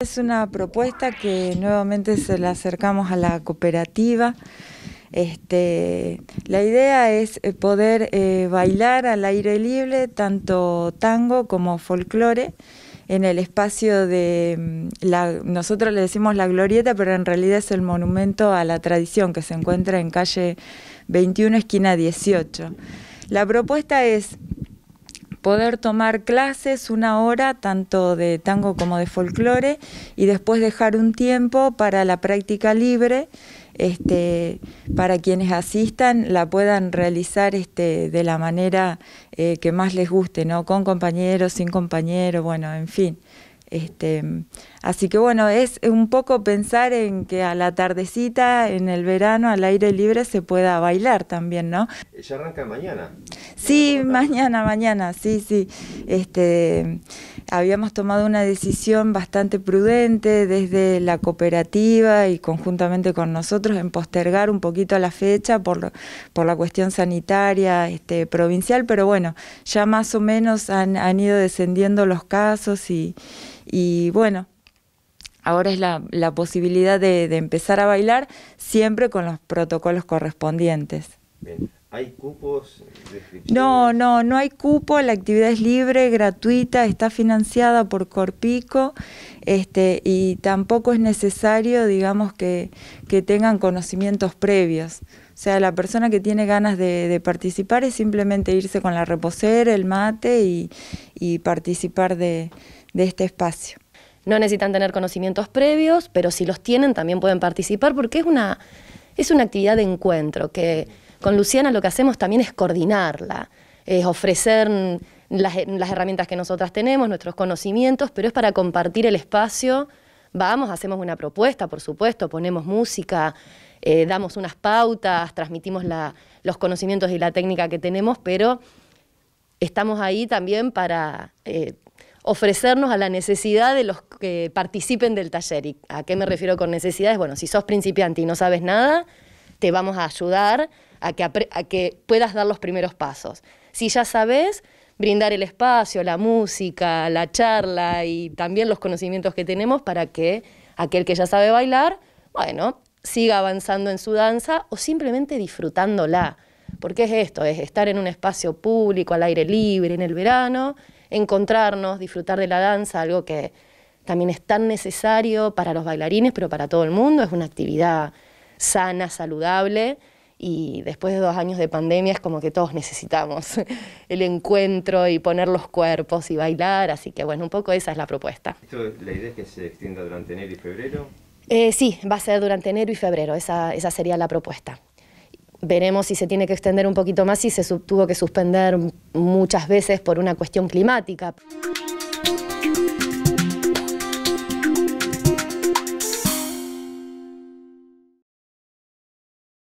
Es una propuesta que nuevamente se la acercamos a la cooperativa. Este, la idea es eh, poder eh, bailar al aire libre tanto tango como folclore en el espacio de mm, la, nosotros le decimos la glorieta, pero en realidad es el monumento a la tradición que se encuentra en calle 21, esquina 18. La propuesta es poder tomar clases una hora tanto de tango como de folclore y después dejar un tiempo para la práctica libre. Este, para quienes asistan la puedan realizar este, de la manera eh, que más les guste, ¿no? con compañeros, sin compañeros, bueno, en fin. Este, así que bueno, es un poco pensar en que a la tardecita, en el verano, al aire libre se pueda bailar también, ¿no? Eh, ya arranca mañana. Sí, mañana, mañana, sí, sí. Este, habíamos tomado una decisión bastante prudente desde la cooperativa y conjuntamente con nosotros en postergar un poquito la fecha por, por la cuestión sanitaria este, provincial, pero bueno, ya más o menos han, ido descendiendo los casos y, y bueno, ahora es la, posibilidad de, de, empezar a bailar siempre con los protocolos correspondientes. Bien. ¿Hay cupos? No, no, no hay cupo, la actividad es libre, gratuita, está financiada por Corpico este, y tampoco es necesario, digamos, que, que tengan conocimientos previos. O sea, la persona que tiene ganas de, participar es simplemente irse con la reposera, el mate y, participar de, este espacio. No necesitan tener conocimientos previos, pero si los tienen también pueden participar porque es una, es una actividad de encuentro que con Luciana lo que hacemos también es coordinarla, es ofrecer las, herramientas que nosotras tenemos, nuestros conocimientos, pero es para compartir el espacio. Vamos, hacemos una propuesta, por supuesto, ponemos música, eh, damos unas pautas, transmitimos los conocimientos y la técnica que tenemos, pero estamos ahí también para eh, ofrecernos a la necesidad de los que participen del taller. a qué me refiero con necesidades? Bueno, si sos principiante y no sabes nada, te vamos a ayudar a que, puedas dar los primeros pasos. Si ya sabes, brindar el espacio, la música, la charla y también los conocimientos que tenemos para que aquel que ya sabe bailar, bueno, siga avanzando en su danza o simplemente disfrutándola. Porque es esto, es estar en un espacio público, al aire libre, en el verano, encontrarnos, disfrutar de la danza, algo que también es tan necesario para los bailarines, pero para todo el mundo, es una actividad sana, saludable. Y después de dos años de pandemia es como que todos necesitamos el encuentro y poner los cuerpos y bailar. Así que bueno, un poco esa es la propuesta. ¿La idea es que se extienda durante enero y febrero? Eh, sí, va a ser durante enero y febrero, esa, esa sería la propuesta veremos si se tiene que extender un poquito más, y se tuvo que suspender muchas veces por una cuestión climática.